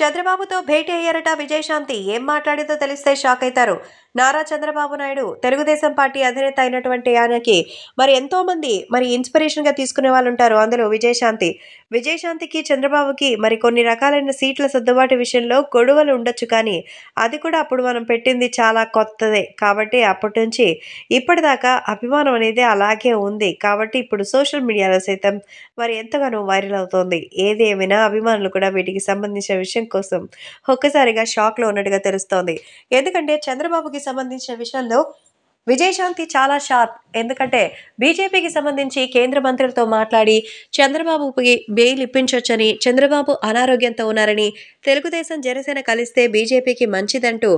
చంద్రబాబుతో భేటీ అయ్యారట విజయశాంతి ఏం మాట్లాడిందో తెలిస్తే షాక్ అవుతారు నారా చంద్రబాబు నాయుడు తెలుగుదేశం పార్టీ అధినేత అయినటువంటి ఆయనకి మరి ఎంతో మంది మరి ఇన్స్పిరేషన్గా తీసుకునే వాళ్ళు ఉంటారు అందులో విజయశాంతి విజయశాంతికి చంద్రబాబుకి మరి కొన్ని రకాలైన సీట్ల సర్దుబాటు విషయంలో గొడవలు ఉండొచ్చు కానీ అది కూడా అప్పుడు మనం పెట్టింది చాలా కొత్తదే కాబట్టి అప్పటి నుంచి ఇప్పటిదాకా అభిమానం అనేది అలాగే ఉంది కాబట్టి ఇప్పుడు సోషల్ మీడియాలో సైతం మరి ఎంతగానో వైరల్ అవుతోంది ఏదేమైనా అభిమానులు కూడా వీటికి సంబంధించిన విషయం కోసం ఒక్కసారిగా షాక్లో ఉన్నట్టుగా తెలుస్తోంది ఎందుకంటే చంద్రబాబుకి సంబంధించిన విషయంలో విజయశాంతి చాలా షార్ప్ ఎందుకంటే బీజేపీకి సంబంధించి కేంద్ర మంత్రులతో మాట్లాడి చంద్రబాబుకి బెయిల్ ఇప్పించవచ్చని చంద్రబాబు అనారోగ్యంతో ఉన్నారని తెలుగుదేశం జనసేన కలిస్తే బీజేపీకి మంచిదంటూ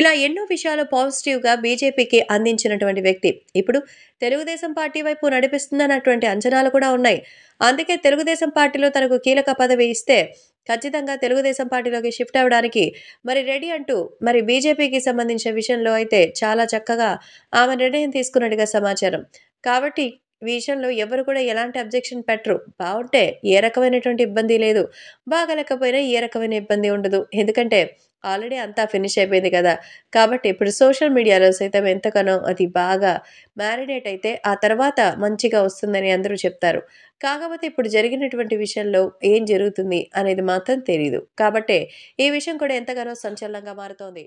ఇలా ఎన్నో విషయాలు పాజిటివ్గా బీజేపీకి అందించినటువంటి వ్యక్తి ఇప్పుడు తెలుగుదేశం పార్టీ వైపు నడిపిస్తుందన్నటువంటి అంచనాలు కూడా ఉన్నాయి అందుకే తెలుగుదేశం పార్టీలో తనకు కీలక పదవి ఇస్తే ఖచ్చితంగా తెలుగుదేశం పార్టీలోకి షిఫ్ట్ అవ్వడానికి మరి రెడీ అంటూ మరి బీజేపీకి సంబంధించిన విషయంలో అయితే చాలా చక్కగా ఆమె నిర్ణయం తీసుకున్నట్టుగా సమాచారం కాబట్టి ఈ విషయంలో ఎవరు కూడా ఎలాంటి అబ్జెక్షన్ పెట్టరు బాగుంటే ఏ రకమైనటువంటి ఇబ్బంది లేదు బాగలేకపోయినా ఏ రకమైన ఇబ్బంది ఉండదు ఎందుకంటే ఆల్రెడీ అంతా ఫినిష్ అయిపోయింది కదా కాబట్టి ఇప్పుడు సోషల్ మీడియాలో సైతం ఎంతగానో అది బాగా మ్యారినేట్ అయితే ఆ తర్వాత మంచిగా వస్తుందని అందరూ చెప్తారు కాకపోతే ఇప్పుడు జరిగినటువంటి విషయంలో ఏం జరుగుతుంది అనేది మాత్రం తెలియదు కాబట్టి ఈ విషయం కూడా ఎంతగానో సంచలనంగా మారుతోంది